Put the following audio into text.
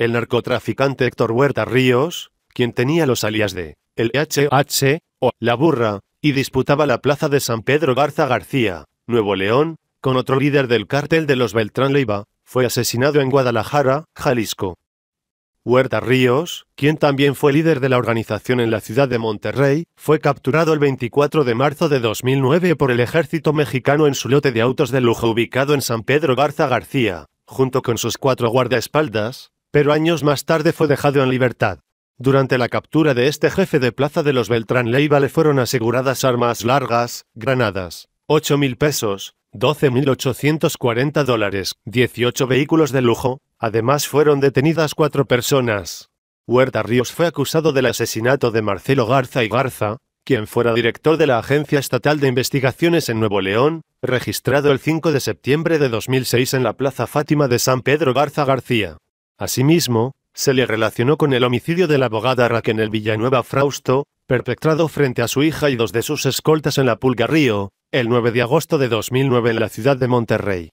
El narcotraficante Héctor Huerta Ríos, quien tenía los alias de El HH o La Burra, y disputaba la plaza de San Pedro Garza García, Nuevo León, con otro líder del cártel de los Beltrán Leiva, fue asesinado en Guadalajara, Jalisco. Huerta Ríos, quien también fue líder de la organización en la ciudad de Monterrey, fue capturado el 24 de marzo de 2009 por el ejército mexicano en su lote de autos de lujo ubicado en San Pedro Garza García, junto con sus cuatro guardaespaldas, pero años más tarde fue dejado en libertad. Durante la captura de este jefe de plaza de los Beltrán Leiva le fueron aseguradas armas largas, granadas, 8.000 pesos, 12.840 dólares, 18 vehículos de lujo, además fueron detenidas cuatro personas. Huerta Ríos fue acusado del asesinato de Marcelo Garza y Garza, quien fuera director de la Agencia Estatal de Investigaciones en Nuevo León, registrado el 5 de septiembre de 2006 en la Plaza Fátima de San Pedro Garza García. Asimismo, se le relacionó con el homicidio de la abogada Raquel Villanueva Frausto, perpetrado frente a su hija y dos de sus escoltas en la Pulga Río, el 9 de agosto de 2009 en la ciudad de Monterrey.